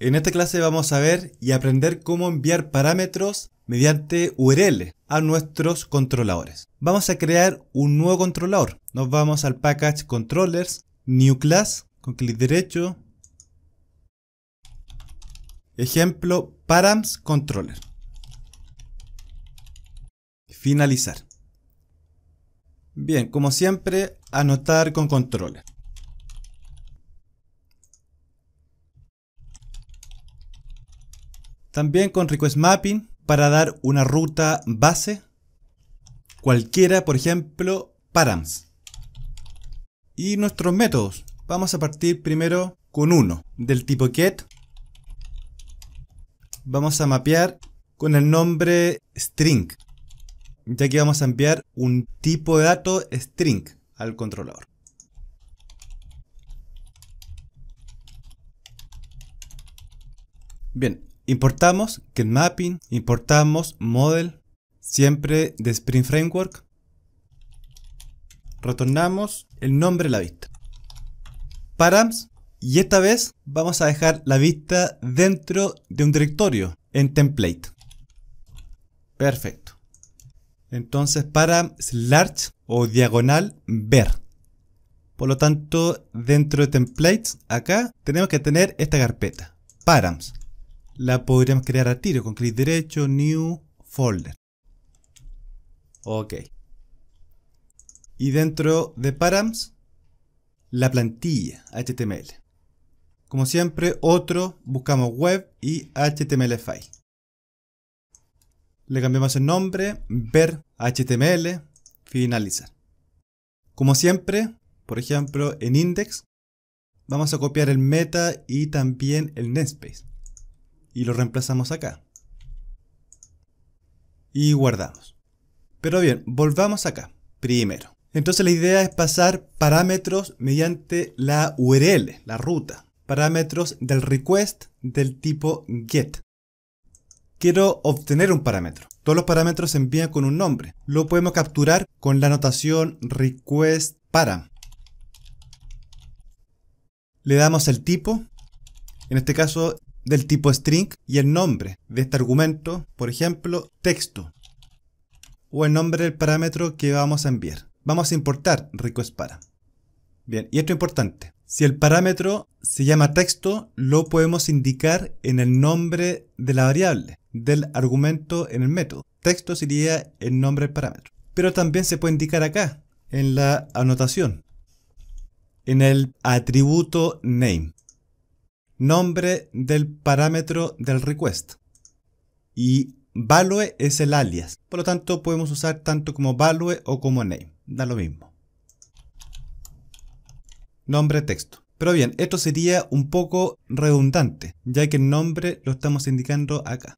En esta clase vamos a ver y aprender cómo enviar parámetros mediante URL a nuestros controladores. Vamos a crear un nuevo controlador. Nos vamos al package controllers, new class, con clic derecho. Ejemplo, params controller. Finalizar. Bien, como siempre, anotar con controller. También con request mapping para dar una ruta base cualquiera, por ejemplo, params. Y nuestros métodos. Vamos a partir primero con uno del tipo get. Vamos a mapear con el nombre string, ya que vamos a enviar un tipo de dato string al controlador. Bien, Importamos mapping importamos model, siempre de Spring Framework. Retornamos el nombre de la vista. Params, y esta vez vamos a dejar la vista dentro de un directorio en template. Perfecto. Entonces params large o diagonal ver. Por lo tanto, dentro de templates, acá tenemos que tener esta carpeta, params la podríamos crear a tiro con clic derecho, New Folder. Ok. Y dentro de Params, la plantilla HTML. Como siempre, otro, buscamos web y HTML file. Le cambiamos el nombre, ver HTML, finalizar. Como siempre, por ejemplo, en index, vamos a copiar el meta y también el namespace y lo reemplazamos acá. Y guardamos. Pero bien, volvamos acá primero. Entonces la idea es pasar parámetros mediante la URL, la ruta. Parámetros del request del tipo get. Quiero obtener un parámetro. Todos los parámetros se envían con un nombre. Lo podemos capturar con la anotación request para. Le damos el tipo. En este caso del tipo string y el nombre de este argumento, por ejemplo, texto o el nombre del parámetro que vamos a enviar. Vamos a importar para. Bien, y esto es importante. Si el parámetro se llama texto, lo podemos indicar en el nombre de la variable, del argumento en el método. Texto sería el nombre del parámetro. Pero también se puede indicar acá, en la anotación, en el atributo name nombre del parámetro del request. Y value es el alias. Por lo tanto, podemos usar tanto como value o como name. Da lo mismo. Nombre texto. Pero bien, esto sería un poco redundante, ya que el nombre lo estamos indicando acá.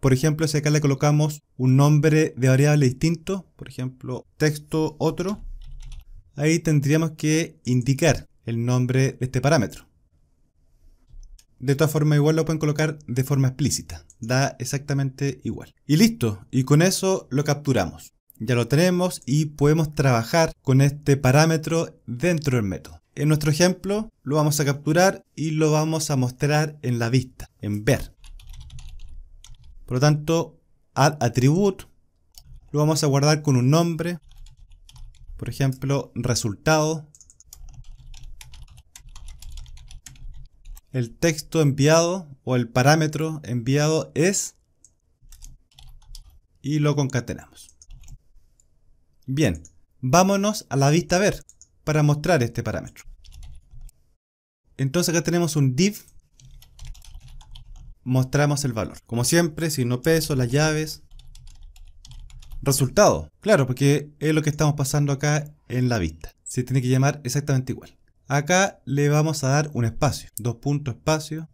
Por ejemplo, si acá le colocamos un nombre de variable distinto, por ejemplo, texto otro, ahí tendríamos que indicar el nombre de este parámetro. De todas formas, igual lo pueden colocar de forma explícita. Da exactamente igual. Y listo. Y con eso lo capturamos. Ya lo tenemos y podemos trabajar con este parámetro dentro del método. En nuestro ejemplo lo vamos a capturar y lo vamos a mostrar en la vista, en ver. Por lo tanto, add attribute lo vamos a guardar con un nombre, por ejemplo, resultado el texto enviado o el parámetro enviado es y lo concatenamos. Bien, vámonos a la vista ver para mostrar este parámetro. Entonces acá tenemos un div, mostramos el valor. Como siempre, signo peso, las llaves, resultado. Claro, porque es lo que estamos pasando acá en la vista. Se tiene que llamar exactamente igual. Acá le vamos a dar un espacio, dos puntos espacio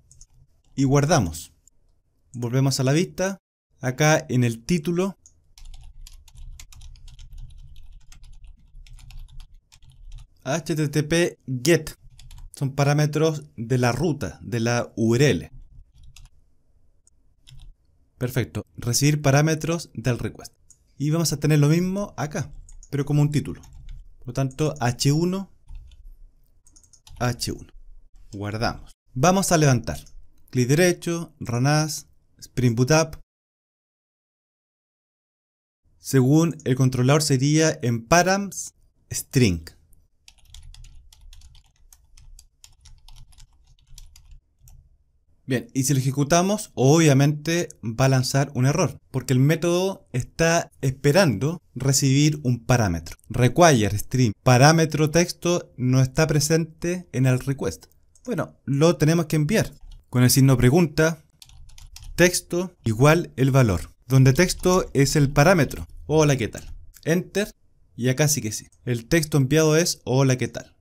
y guardamos. Volvemos a la vista. Acá en el título http get son parámetros de la ruta, de la URL. Perfecto, recibir parámetros del request. Y vamos a tener lo mismo acá, pero como un título. Por lo tanto, h1 H1. Guardamos. Vamos a levantar. Clic derecho, ranas, Spring Boot Up. Según el controlador sería en params string. Bien, y si lo ejecutamos, obviamente va a lanzar un error, porque el método está esperando recibir un parámetro. Require stream parámetro texto no está presente en el request. Bueno, lo tenemos que enviar con el signo pregunta texto igual el valor, donde texto es el parámetro. Hola, ¿qué tal? Enter y acá sí que sí. El texto enviado es hola, ¿qué tal?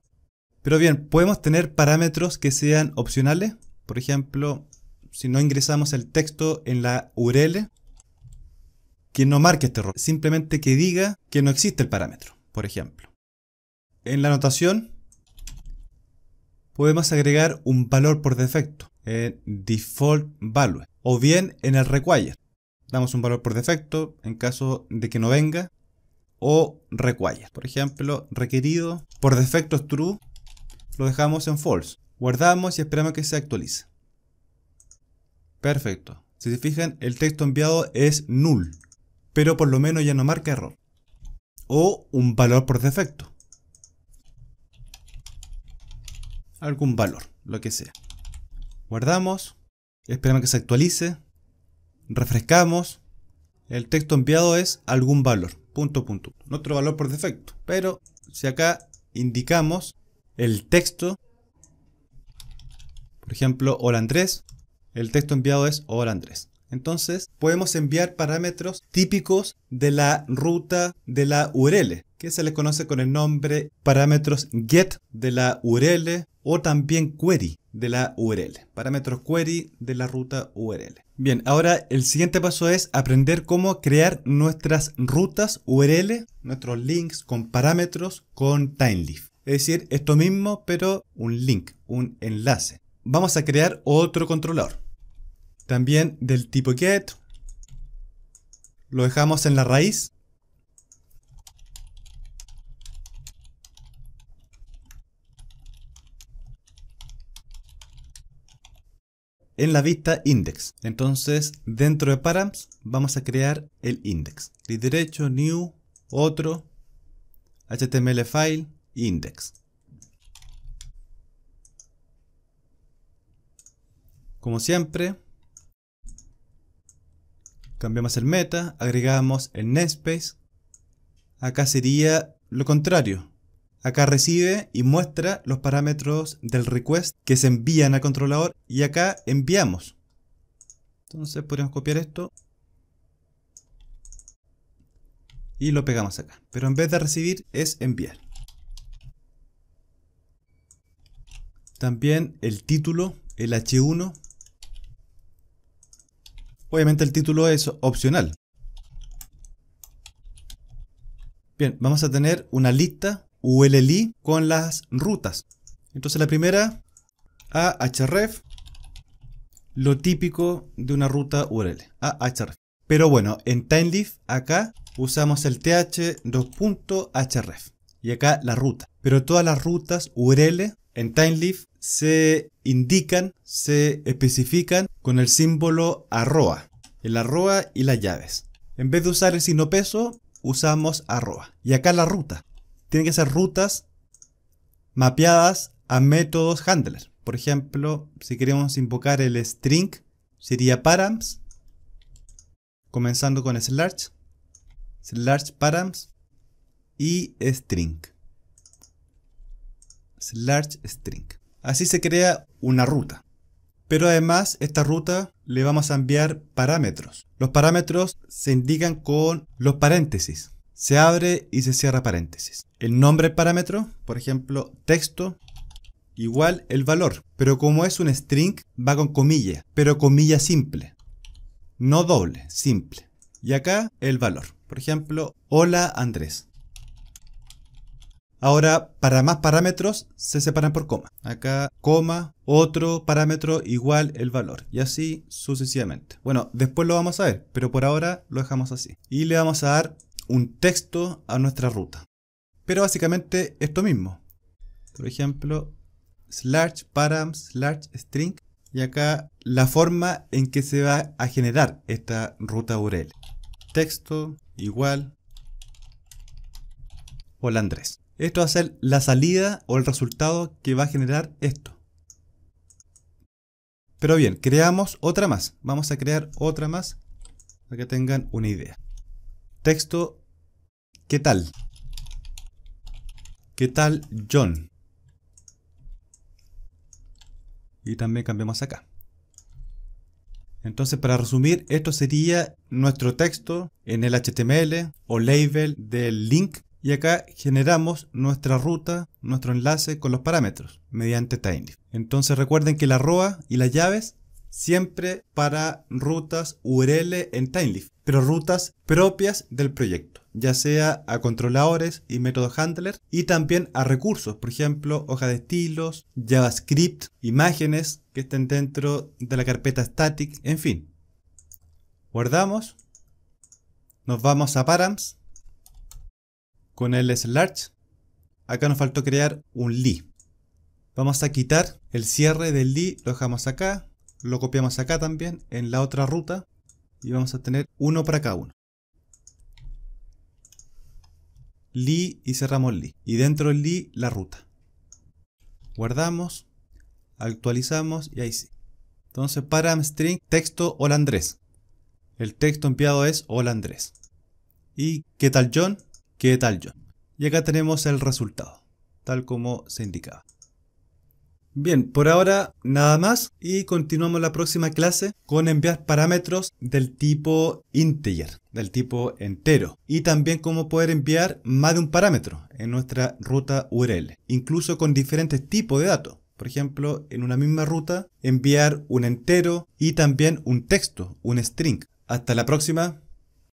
Pero bien, podemos tener parámetros que sean opcionales por ejemplo, si no ingresamos el texto en la URL, que no marque este error, simplemente que diga que no existe el parámetro, por ejemplo. En la anotación podemos agregar un valor por defecto, en default value, o bien en el require. Damos un valor por defecto en caso de que no venga, o require. Por ejemplo, requerido por defecto es true, lo dejamos en false. Guardamos y esperamos que se actualice. Perfecto. Si se fijan, el texto enviado es null, pero por lo menos ya no marca error. O un valor por defecto. Algún valor, lo que sea. Guardamos, esperamos que se actualice, refrescamos. El texto enviado es algún valor, punto, punto. otro valor por defecto. Pero si acá indicamos el texto por ejemplo, hola Andrés, el texto enviado es hola Andrés. Entonces podemos enviar parámetros típicos de la ruta de la URL, que se les conoce con el nombre parámetros get de la URL o también query de la URL, parámetros query de la ruta URL. Bien, ahora el siguiente paso es aprender cómo crear nuestras rutas URL, nuestros links con parámetros con TimeLeaf. Es decir, esto mismo, pero un link, un enlace vamos a crear otro controlador. También del tipo get. Lo dejamos en la raíz. en la vista index. Entonces, dentro de params vamos a crear el index. Clic derecho, new, otro, html file, index. Como siempre, cambiamos el meta, agregamos el namespace. Acá sería lo contrario. Acá recibe y muestra los parámetros del request que se envían al controlador y acá enviamos. Entonces podemos copiar esto y lo pegamos acá. Pero en vez de recibir es enviar. También el título, el H1, Obviamente el título es opcional. Bien, vamos a tener una lista ULLi con las rutas. Entonces la primera, ahref, lo típico de una ruta URL, ahref. Pero bueno, en TimeLeaf acá usamos el th2.href y acá la ruta. Pero todas las rutas URL en TimeLeaf se indican, se especifican con el símbolo arroa el arroba y las llaves. En vez de usar el signo peso, usamos arroba. Y acá la ruta. Tienen que ser rutas mapeadas a métodos handler. Por ejemplo, si queremos invocar el string, sería params, comenzando con slash, slash params y string, slash string. Así se crea una ruta. Pero además, esta ruta le vamos a enviar parámetros. Los parámetros se indican con los paréntesis. Se abre y se cierra paréntesis. El nombre parámetro, por ejemplo, texto, igual el valor. Pero como es un string, va con comilla, pero comilla simple. No doble, simple. Y acá el valor. Por ejemplo, hola Andrés. Ahora, para más parámetros, se separan por coma. Acá, coma, otro parámetro igual el valor. Y así sucesivamente. Bueno, después lo vamos a ver, pero por ahora lo dejamos así. Y le vamos a dar un texto a nuestra ruta. Pero básicamente esto mismo. Por ejemplo, slash param slash string. Y acá la forma en que se va a generar esta ruta URL. Texto igual Andrés esto va a ser la salida o el resultado que va a generar esto. Pero bien, creamos otra más. Vamos a crear otra más para que tengan una idea. Texto, ¿qué tal? ¿Qué tal John? Y también cambiamos acá. Entonces, para resumir, esto sería nuestro texto en el HTML o label del link y acá generamos nuestra ruta, nuestro enlace con los parámetros mediante Tiny. Entonces recuerden que la arroba y las llaves siempre para rutas URL en Timelift. pero rutas propias del proyecto, ya sea a controladores y métodos handler y también a recursos, por ejemplo, hoja de estilos, JavaScript, imágenes que estén dentro de la carpeta static, en fin. Guardamos, nos vamos a params con el slash, Acá nos faltó crear un li. Vamos a quitar el cierre del li, lo dejamos acá, lo copiamos acá también en la otra ruta y vamos a tener uno para cada uno. Li y cerramos li y dentro del li la ruta. Guardamos, actualizamos y ahí sí. Entonces para string texto hola Andrés. El texto enviado es hola Andrés. ¿Y qué tal John? ¿Qué tal yo. Y acá tenemos el resultado, tal como se indicaba. Bien, por ahora nada más y continuamos la próxima clase con enviar parámetros del tipo integer, del tipo entero y también cómo poder enviar más de un parámetro en nuestra ruta URL, incluso con diferentes tipos de datos. Por ejemplo, en una misma ruta enviar un entero y también un texto, un string. Hasta la próxima.